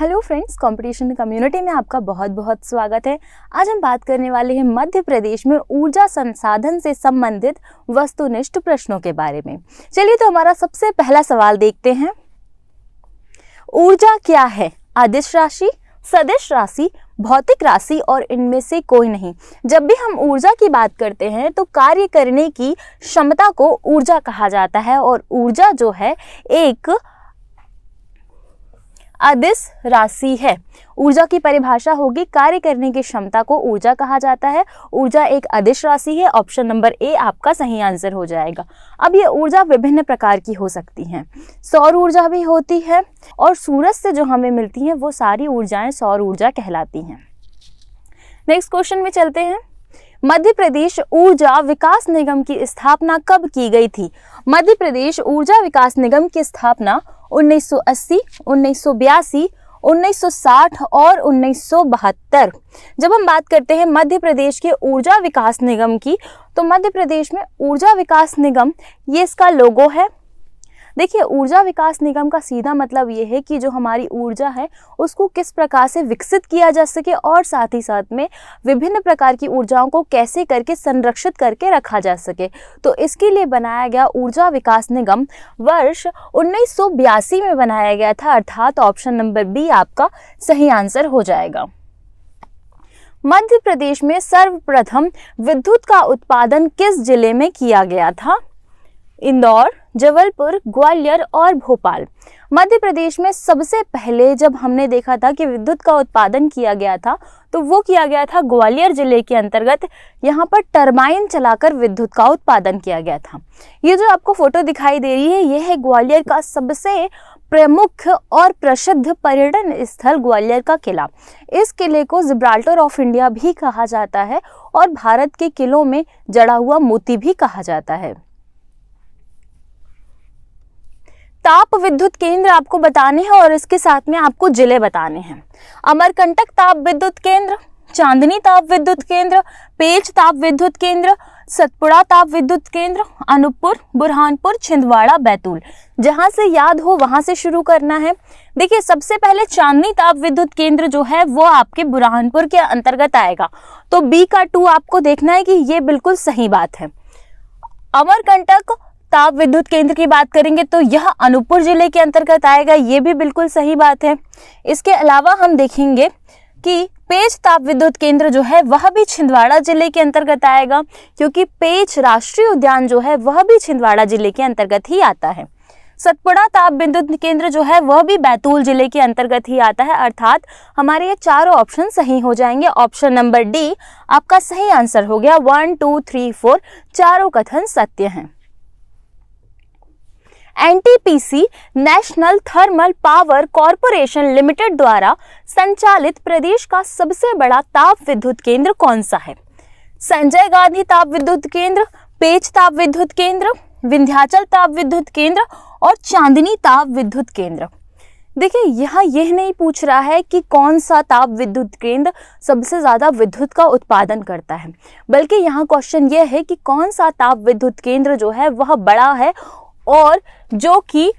hello friends competition community में आपका बहुत बहुत स्वागत है आज हम बात करने वाले हैं मध्य प्रदेश में ऊर्जा संसाधन से संबंधित वस्तुनिष्ठ प्रश्नों के बारे में चलिए तो हमारा सबसे पहला सवाल देखते हैं ऊर्जा क्या है आदिश राशि सदिश राशि भौतिक राशि और इनमें से कोई नहीं जब भी हम ऊर्जा की बात करते हैं तो कार्य करने की क्षमता को ऊर्जा कहा जाता है और ऊर्जा जो है एक अदिस राशि है ऊर्जा की परिभाषा होगी कार्य करने की क्षमता को ऊर्जा कहा जाता है ऊर्जा एक अदिश राशि है ऑप्शन नंबर ए आपका सही आंसर हो जाएगा अब ये ऊर्जा विभिन्न प्रकार की हो सकती हैं सौर ऊर्जा भी होती है और सूरज से जो हमें मिलती हैं वो सारी ऊर्जाएं सौर ऊर्जा कहलाती हैं नेक्स्ट क्वेश्चन में चलते हैं मध्य प्रदेश ऊर्जा विकास निगम की स्थापना कब की गई थी मध्य प्रदेश ऊर्जा विकास निगम की स्थापना 1980, 1982, 1960 और उन्नीस जब हम बात करते हैं मध्य प्रदेश के ऊर्जा विकास निगम की तो मध्य प्रदेश में ऊर्जा विकास निगम ये इसका लोगो है देखिए ऊर्जा विकास निगम का सीधा मतलब ये है कि जो हमारी ऊर्जा है उसको किस प्रकार से विकसित किया जा सके और साथ ही साथ में विभिन्न प्रकार की ऊर्जाओं को कैसे करके संरक्षित करके रखा जा सके तो इसके लिए बनाया गया ऊर्जा विकास निगम वर्ष उन्नीस में बनाया गया था अर्थात ऑप्शन नंबर बी आपका सही आंसर हो जाएगा मध्य प्रदेश में सर्वप्रथम विद्युत का उत्पादन किस जिले में किया गया था इंदौर जबलपुर ग्वालियर और भोपाल मध्य प्रदेश में सबसे पहले जब हमने देखा था कि विद्युत का उत्पादन किया गया था तो वो किया गया था ग्वालियर जिले के अंतर्गत यहाँ पर टर्माइन चलाकर विद्युत का उत्पादन किया गया था ये जो आपको फोटो दिखाई दे रही है यह है ग्वालियर का सबसे प्रमुख और प्रसिद्ध पर्यटन स्थल ग्वालियर का किला इस किले को जिब्राल्टर ऑफ इंडिया भी कहा जाता है और भारत के किलों में जड़ा हुआ मोती भी कहा जाता है ताप विद्युत केंद्र आपको बताने हैं और इसके साथ में आपको जिले बताने हैं अमरकंटक ताप विद्युत केंद्र चांदनी ताप विद्युत केंद्र पेच ताप विद्युत केंद्र सतपुड़ा ताप विद्युत केंद्र अनूपपुर बुरहानपुर छिंदवाड़ा बैतूल जहां से याद हो वहां से शुरू करना है देखिए सबसे पहले चांदनी ताप विद्युत केंद्र जो है वो आपके बुरहानपुर के अंतर्गत आएगा तो बी का टू आपको देखना है कि ये बिल्कुल सही बात है अमरकंटक ताप विद्युत केंद्र की बात करेंगे तो यह अनूपपुर जिले के अंतर्गत आएगा ये भी बिल्कुल सही बात है इसके अलावा हम देखेंगे कि पेज ताप विद्युत केंद्र जो है वह भी छिंदवाड़ा जिले के अंतर्गत आएगा क्योंकि पेज राष्ट्रीय उद्यान जो है वह भी छिंदवाड़ा जिले के अंतर्गत ही आता है सतपुड़ा ताप विद्युत केंद्र जो है वह भी बैतूल जिले के अंतर्गत ही आता है अर्थात हमारे ये चारों ऑप्शन सही हो जाएंगे ऑप्शन नंबर डी आपका सही आंसर हो गया वन टू थ्री फोर चारों कथन सत्य हैं NTPC national thermal power corporation limited द्वारा संचालित प्रदेश का सबसे बड़ा ताप विद्युत केंद्र कौन सा है संजय गांधी ताप विद्युत केंद्र पेच ताप विद्युत केंद्र विंध्याचल ताप विद्युत केंद्र और चांदनी ताप विद्युत केंद्र देखिए यहाँ यह नहीं पूछ रहा है कि कौन सा ताप विद्युत केंद्र सबसे ज़्यादा विद्युत का उत्पादन करता है बल्कि यहाँ क्वेश्चन यह है कि कौन सा ताप विद्युत केंद्र जो है वह बड़ा है और जो कि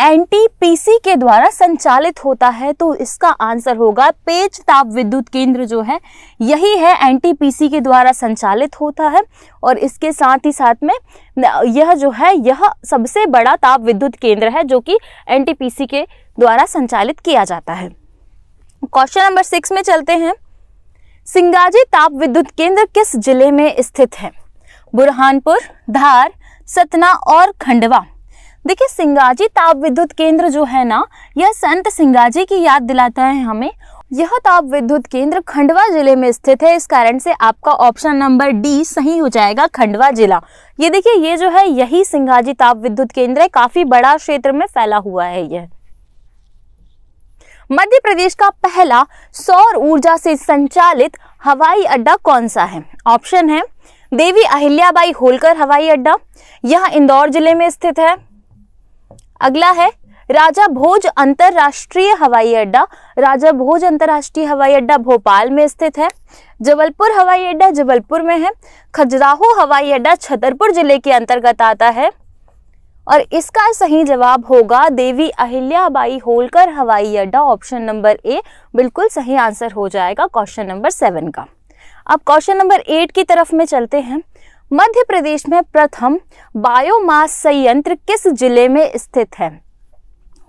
एनटीपीसी के द्वारा संचालित होता है तो इसका आंसर होगा पेच ताप विद्युत केंद्र जो है यही है एनटीपीसी के द्वारा संचालित होता है और इसके साथ ही साथ में यह जो है यह सबसे बड़ा ताप विद्युत केंद्र है जो कि एनटीपीसी के द्वारा संचालित किया जाता है क्वेश्चन नंबर सिक्स में चलते हैं सिंगाजी ताप विद्युत केंद्र किस जिले में स्थित है बुरहानपुर धार सतना और खंडवा देखिए सिंगाजी ताप विद्युत केंद्र जो है ना यह संत सिंगाजी की याद दिलाता है हमें यह ताप विद्युत केंद्र खंडवा जिले में स्थित है इस कारण से आपका ऑप्शन नंबर डी सही हो जाएगा खंडवा जिला ये देखिए ये जो है यही सिंगाजी ताप विद्युत केंद्र है काफी बड़ा क्षेत्र में फैला हुआ है यह मध्य प्रदेश का पहला सौर ऊर्जा से संचालित हवाई अड्डा कौन सा है ऑप्शन है देवी अहिल्याबाई होलकर हवाई अड्डा यह इंदौर जिले में स्थित है अगला है राजा भोज अंतरराष्ट्रीय हवाई अड्डा राजा भोज अंतरराष्ट्रीय हवाई अड्डा भोपाल में स्थित है जबलपुर हवाई अड्डा जबलपुर में है खजुराहो हवाई अड्डा छतरपुर जिले के अंतर्गत आता है और इसका सही जवाब होगा देवी अहिल्याबाई होलकर हवाई अड्डा ऑप्शन नंबर ए बिल्कुल सही आंसर हो जाएगा क्वेश्चन नंबर सेवन का अब क्वेश्चन नंबर एट की तरफ में चलते हैं मध्य प्रदेश में प्रथम बायोमास संयंत्र किस जिले में स्थित है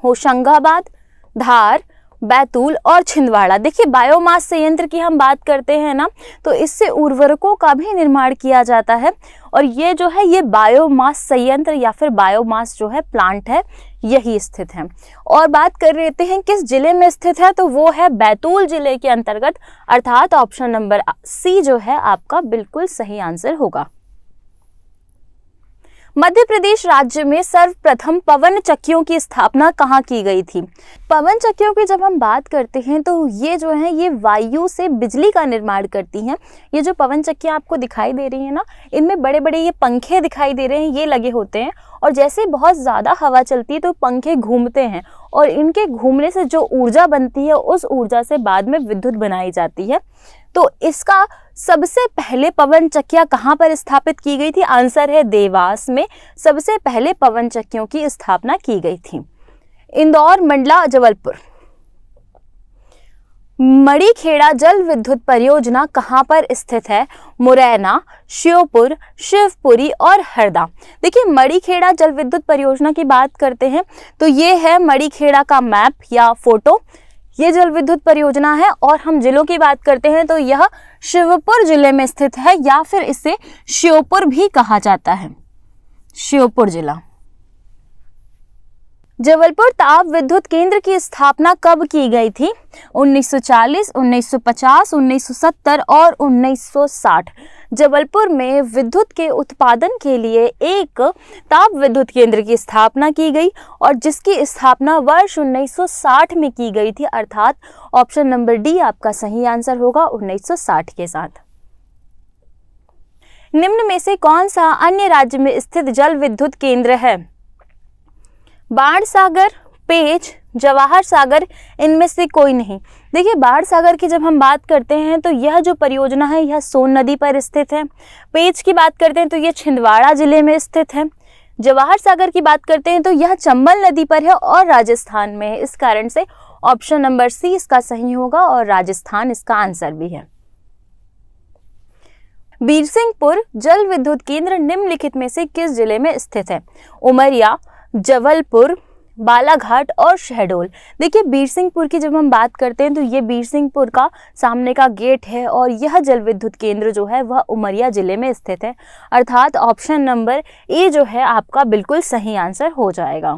होशंगाबाद धार बैतूल और छिंदवाड़ा देखिए बायोमास संयंत्र की हम बात करते हैं ना तो इससे उर्वरकों का भी निर्माण किया जाता है और ये जो है ये बायोमास संयंत्र या फिर बायोमास जो है प्लांट है यही स्थित है और बात कर लेते हैं किस जिले में स्थित है तो वो है बैतूल जिले के अंतर्गत अर्थात ऑप्शन नंबर सी जो है आपका बिल्कुल सही आंसर होगा मध्य प्रदेश राज्य में सर्वप्रथम पवन चक्कियों की स्थापना कहाँ की गई थी पवन चक्कियों की जब हम बात करते हैं तो ये जो है ये वायु से बिजली का निर्माण करती हैं ये जो पवन चक्कियाँ आपको दिखाई दे रही हैं ना इनमें बड़े बड़े ये पंखे दिखाई दे रहे हैं ये लगे होते हैं और जैसे बहुत ज़्यादा हवा चलती है तो पंखे घूमते हैं और इनके घूमने से जो ऊर्जा बनती है उस ऊर्जा से बाद में विद्युत बनाई जाती है तो इसका सबसे पहले पवन चक्किया कहाँ पर स्थापित की गई थी आंसर है देवास में सबसे पहले पवन चक्कियों की स्थापना की गई थी इंदौर मंडला जबलपुर मड़ीखेड़ा जल विद्युत परियोजना कहाँ पर स्थित है मुरैना श्योपुर शिवपुरी और हरदा देखिए मड़ीखेड़ा जल विद्युत परियोजना की बात करते हैं तो ये है मड़ीखेड़ा का मैप या फोटो ये जल विद्युत परियोजना है और हम जिलों की बात करते हैं तो यह शिवपुर जिले में स्थित है या फिर इसे श्योपुर भी कहा जाता है श्योपुर जिला जबलपुर ताप विद्युत केंद्र की स्थापना कब की गई थी 1940, 1950, 1970 और 1960 जबलपुर में विद्युत के उत्पादन के लिए एक ताप विद्युत केंद्र की स्थापना की गई और जिसकी स्थापना वर्ष 1960 में की गई थी अर्थात ऑप्शन नंबर डी आपका सही आंसर होगा 1960 के साथ निम्न में से कौन सा अन्य राज्य में स्थित जल विद्युत केंद्र है बाढ़ सागर पेज जवाहर सागर इनमें से कोई नहीं देखिए बाढ़ सागर की जब हम बात करते हैं तो यह जो परियोजना है यह सोन नदी पर स्थित है पेज की बात करते हैं तो यह छिंदवाड़ा जिले में स्थित है जवाहर सागर की बात करते हैं तो यह चंबल नदी पर है और राजस्थान में है इस कारण से ऑप्शन नंबर सी इसका सही होगा और राजस्थान इसका आंसर भी है बीरसिंहपुर जल विद्युत केंद्र निम्नलिखित में से किस जिले में स्थित है उमरिया जबलपुर बालाघाट और शहडोल देखिए बीर सिंहपुर की जब हम बात करते हैं तो ये बीर सिंहपुर का सामने का गेट है और यह जल विद्युत केंद्र जो है वह उमरिया जिले में स्थित है अर्थात ऑप्शन नंबर ए जो है आपका बिल्कुल सही आंसर हो जाएगा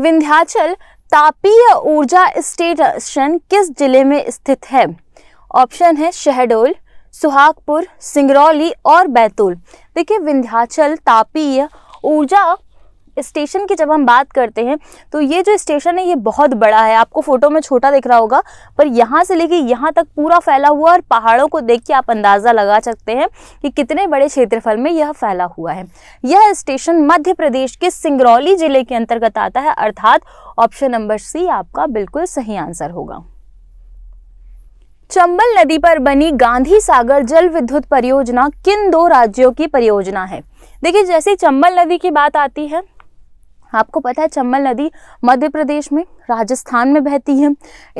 विंध्याचल तापीय ऊर्जा स्टेशन किस जिले में स्थित है ऑप्शन है शहडोल सुहागपुर सिंगरौली और बैतूल देखिए विंध्याचल तापीय ऊर्जा स्टेशन की जब हम बात करते हैं तो ये जो स्टेशन है ये बहुत बड़ा है आपको फ़ोटो में छोटा दिख रहा होगा पर यहाँ से लेके यहाँ तक पूरा फैला हुआ और पहाड़ों को देख के आप अंदाज़ा लगा सकते हैं कि कितने बड़े क्षेत्रफल में यह फैला हुआ है यह स्टेशन मध्य प्रदेश के सिंगरौली जिले के अंतर्गत आता है अर्थात ऑप्शन नंबर सी आपका बिल्कुल सही आंसर होगा चंबल नदी पर बनी गांधी सागर जल विद्युत परियोजना किन दो राज्यों की परियोजना है देखिए जैसे चंबल नदी की बात आती है आपको पता है चंबल नदी मध्य प्रदेश में राजस्थान में बहती है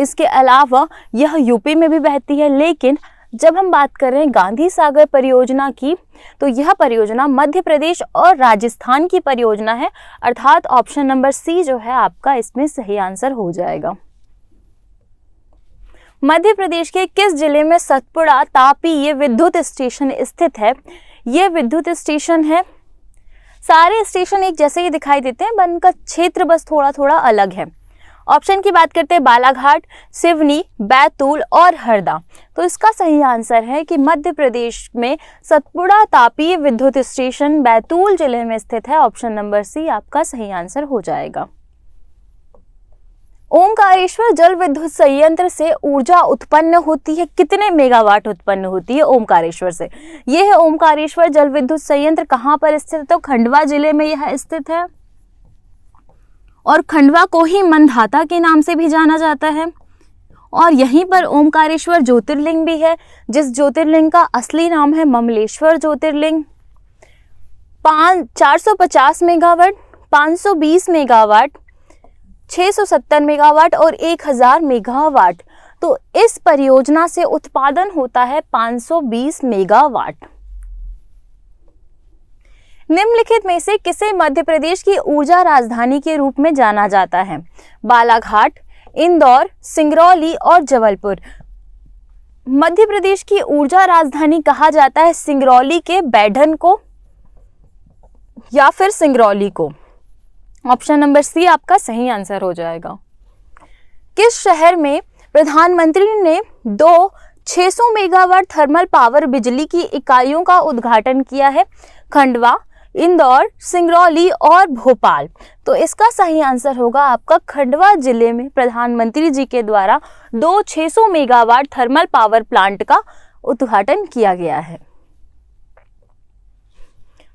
इसके अलावा यह यूपी में भी बहती है लेकिन जब हम बात कर रहे हैं गांधी सागर परियोजना की तो यह परियोजना मध्य प्रदेश और राजस्थान की परियोजना है अर्थात ऑप्शन नंबर सी जो है आपका इसमें सही आंसर हो जाएगा मध्य प्रदेश के किस जिले में सतपुड़ा तापी ये विद्युत स्टेशन स्थित है ये विद्युत स्टेशन है सारे स्टेशन एक जैसे ही दिखाई देते हैं बन का क्षेत्र बस थोड़ा थोड़ा अलग है ऑप्शन की बात करते हैं बालाघाट सिवनी बैतूल और हरदा तो इसका सही आंसर है कि मध्य प्रदेश में सतपुड़ा तापी विद्युत स्टेशन बैतूल जिले में स्थित है ऑप्शन नंबर सी आपका सही आंसर हो जाएगा ओमकारेश्वर जल विद्युत संयंत्र से ऊर्जा उत्पन्न होती है कितने मेगावाट उत्पन्न होती है ओमकारेश्वर से यह है ओमकारेश्वर जल विद्युत संयंत्र कहाँ पर स्थित तो खंडवा जिले में यह स्थित है और खंडवा को ही मंदाता के नाम से भी जाना जाता है और यहीं पर ओमकारेश्वर ज्योतिर्लिंग भी है जिस ज्योतिर्लिंग का असली नाम है ममलेश्वर ज्योतिर्लिंग पाँच चार सौ पचास मेगावाट 520 मेगावाट 670 मेगावाट और 1000 मेगावाट तो इस परियोजना से उत्पादन होता है 520 मेगावाट निम्नलिखित में से किसे मध्य प्रदेश की ऊर्जा राजधानी के रूप में जाना जाता है बालाघाट इंदौर सिंगरौली और जबलपुर मध्य प्रदेश की ऊर्जा राजधानी कहा जाता है सिंगरौली के बैठन को या फिर सिंगरौली को ऑप्शन नंबर सी आपका सही आंसर हो जाएगा किस शहर में प्रधानमंत्री ने दो 600 मेगावाट थर्मल पावर बिजली की इकाइयों का उद्घाटन किया है खंडवा इंदौर सिंगरौली और भोपाल तो इसका सही आंसर होगा आपका खंडवा जिले में प्रधानमंत्री जी के द्वारा दो 600 मेगावाट थर्मल पावर प्लांट का उद्घाटन किया गया है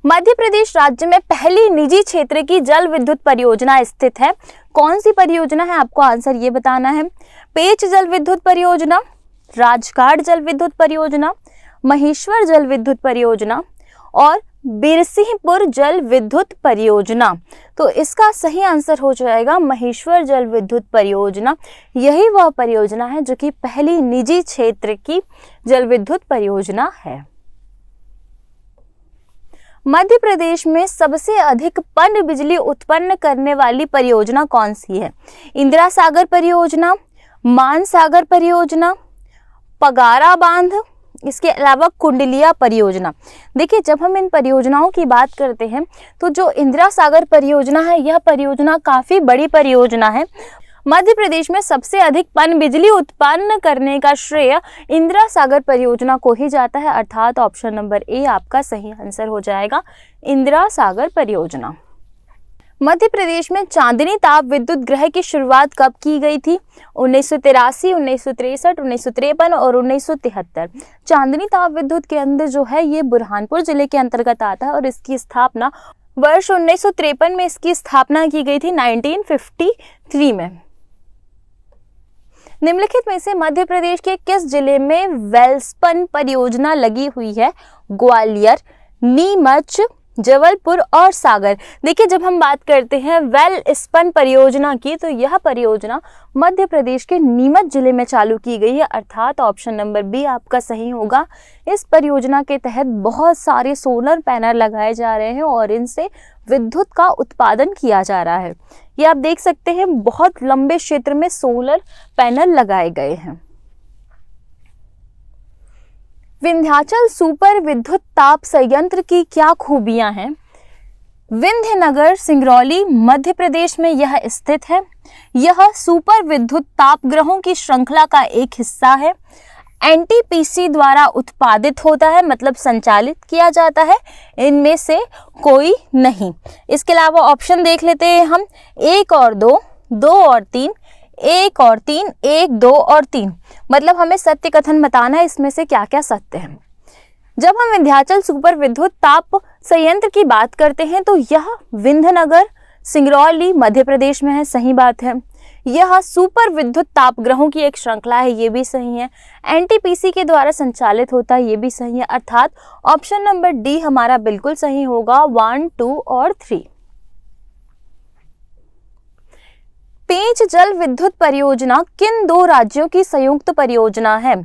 मध्य प्रदेश राज्य में पहली निजी क्षेत्र की जल विद्युत परियोजना स्थित है कौन सी परियोजना है आपको आंसर ये बताना है पेच जल विद्युत परियोजना राजघाट जल विद्युत परियोजना महेश्वर जल विद्युत परियोजना और बिरसिंहपुर जल विद्युत परियोजना तो इसका सही आंसर हो जाएगा महेश्वर जल विद्युत परियोजना यही वह परियोजना है जो कि पहली निजी क्षेत्र की जल विद्युत परियोजना है मध्य प्रदेश में सबसे अधिक पन बिजली उत्पन्न करने वाली परियोजना कौन सी है इंदिरा सागर परियोजना मान सागर परियोजना पगारा बांध इसके अलावा कुंडलिया परियोजना देखिए जब हम इन परियोजनाओं की बात करते हैं तो जो इंदिरा सागर परियोजना है यह परियोजना काफ़ी बड़ी परियोजना है मध्य प्रदेश में सबसे अधिक पन बिजली उत्पन्न करने का श्रेय इंदिरा सागर परियोजना को ही जाता है अर्थात ऑप्शन नंबर ए आपका सही आंसर हो जाएगा इंदिरा सागर परियोजना मध्य प्रदेश में चांदनी ताप विद्युत ग्रह की शुरुआत कब की गई थी उन्नीस सौ तिरासी उन्नीस सौ तिरसठ उन्नीस सौ तिरपन और उन्नीस सौ तिहत्तर चांदनी ताप विद्युत के अंदर जो है ये बुरहानपुर जिले के अंतर्गत आता है और इसकी स्थापना वर्ष उन्नीस में इसकी स्थापना की गई थी 1953 में निम्नलिखित में से मध्य प्रदेश के किस जिले में वेल्सपन परियोजना लगी हुई है ग्वालियर नीमच जबलपुर और सागर देखिए जब हम बात करते हैं वेल स्पन परियोजना की तो यह परियोजना मध्य प्रदेश के नीमच जिले में चालू की गई है अर्थात ऑप्शन नंबर बी आपका सही होगा इस परियोजना के तहत बहुत सारे सोलर पैनल लगाए जा रहे हैं और इनसे विद्युत का उत्पादन किया जा रहा है ये आप देख सकते हैं बहुत लंबे क्षेत्र में सोलर पैनल लगाए गए हैं विंध्याचल सुपर विद्युत ताप संयंत्र की क्या खूबियां हैं विंध्य नगर सिंगरौली मध्य प्रदेश में यह स्थित है यह सुपर विद्युत तापग्रहों की श्रृंखला का एक हिस्सा है एनटीपीसी द्वारा उत्पादित होता है मतलब संचालित किया जाता है इनमें से कोई नहीं इसके अलावा ऑप्शन देख लेते हैं हम एक और दो दो और तीन एक और तीन एक दो और तीन मतलब हमें सत्य कथन बताना है इसमें से क्या क्या सत्य है जब हम विंध्याचल सुपर विद्युत ताप संयंत्र की बात करते हैं तो यह विंध्यनगर सिंगरौली मध्य प्रदेश में है सही बात है यह सुपर विद्युत ताप ग्रहों की एक श्रृंखला है ये भी सही है एनटीपीसी के द्वारा संचालित होता है ये भी सही है अर्थात ऑप्शन नंबर डी हमारा बिल्कुल सही होगा वन टू और थ्री पेंच जल विद्युत परियोजना किन दो राज्यों की संयुक्त परियोजना है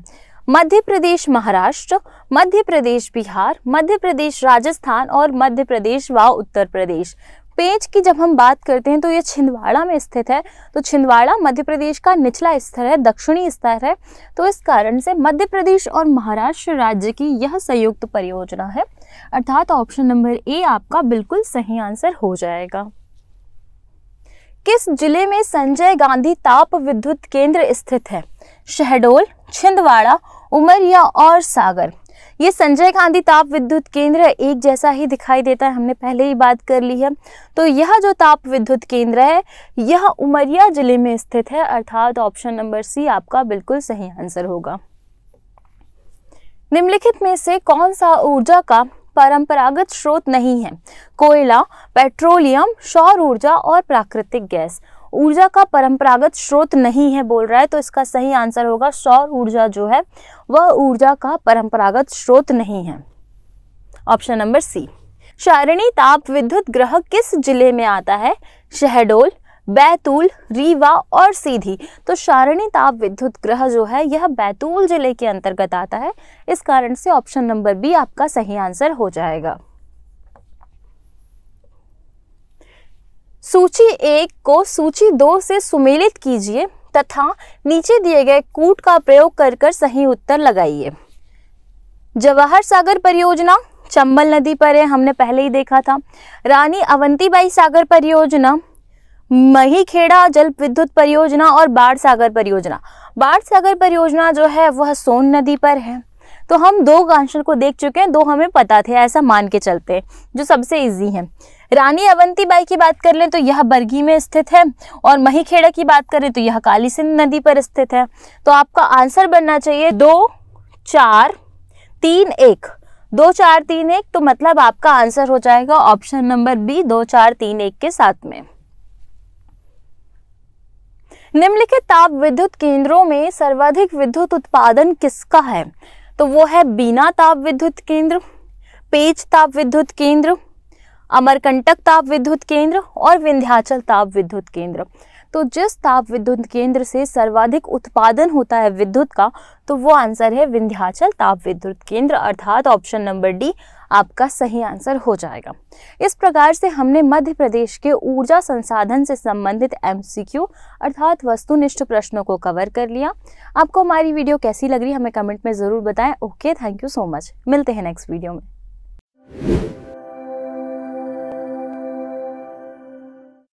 मध्य प्रदेश महाराष्ट्र मध्य प्रदेश बिहार मध्य प्रदेश राजस्थान और मध्य प्रदेश व उत्तर प्रदेश पेंच की जब हम बात करते हैं तो ये छिंदवाड़ा में स्थित है तो छिंदवाड़ा मध्य प्रदेश का निचला स्तर है दक्षिणी स्तर है तो इस कारण से मध्य प्रदेश और महाराष्ट्र राज्य की यह संयुक्त परियोजना है अर्थात ऑप्शन नंबर ए आपका बिल्कुल सही आंसर हो जाएगा किस जिले में संजय गांधी ताप विद्युत केंद्र स्थित है शहडोल छिंदवाड़ा उमरिया और सागर ये संजय गांधी ताप विद्युत केंद्र एक जैसा ही दिखाई देता है हमने पहले ही बात कर ली है तो यह जो ताप विद्युत केंद्र है यह उमरिया जिले में स्थित है अर्थात ऑप्शन नंबर सी आपका बिल्कुल सही आंसर होगा निम्नलिखित में से कौन सा ऊर्जा का परंपरागत स्रोत नहीं है कोयला पेट्रोलियम सौर ऊर्जा और प्राकृतिक गैस ऊर्जा का परंपरागत स्रोत नहीं है बोल रहा है तो इसका सही आंसर होगा सौर ऊर्जा जो है वह ऊर्जा का परंपरागत स्रोत नहीं है ऑप्शन नंबर सी शारिणी ताप विद्युत ग्रह किस जिले में आता है शहडोल बैतूल रीवा और सीधी तो शारणी ताप विद्युत ग्रह जो है यह बैतूल जिले के अंतर्गत आता है इस कारण से ऑप्शन नंबर बी आपका सही आंसर हो जाएगा सूची एक को सूची दो से सुमेलित कीजिए तथा नीचे दिए गए कूट का प्रयोग कर कर सही उत्तर लगाइए जवाहर सागर परियोजना चंबल नदी पर है हमने पहले ही देखा था रानी अवंतीबाई सागर परियोजना महीखेड़ा जल विद्युत परियोजना और बाढ़ सागर परियोजना बाढ़ सागर परियोजना जो है वह सोन नदी पर है तो हम दो आंसर को देख चुके हैं दो हमें पता थे ऐसा मान के चलते हैं जो सबसे इजी है रानी अवंती बाई की बात कर लें तो यह बरगी में स्थित है और महीखेड़ा की बात करें तो यह काली सिंध नदी पर स्थित है तो आपका आंसर बनना चाहिए दो चार तीन एक दो चार तीन एक तो मतलब आपका आंसर हो जाएगा ऑप्शन नंबर बी दो चार तीन एक के साथ में निम्नलिखित ताप विद्युत केंद्रों में सर्वाधिक विद्युत उत्पादन किसका है तो वो है बीना ताप विद्युत केंद्र पेज ताप विद्युत केंद्र अमरकंटक ताप विद्युत केंद्र और विंध्याचल ताप विद्युत केंद्र तो जिस ताप विद्युत केंद्र से सर्वाधिक उत्पादन होता है विद्युत का तो वो आंसर है विंध्याचल ताप विद्युत केंद्र अर्थात ऑप्शन नंबर डी आपका सही आंसर हो जाएगा इस प्रकार से हमने मध्य प्रदेश के ऊर्जा संसाधन से संबंधित एमसीक्यू अर्थात वस्तुनिष्ठ प्रश्नों को कवर कर लिया आपको हमारी वीडियो कैसी लग रही हमें कमेंट में ज़रूर बताएं okay thank you so much मिलते हैं नेक्स्ट वीडियो में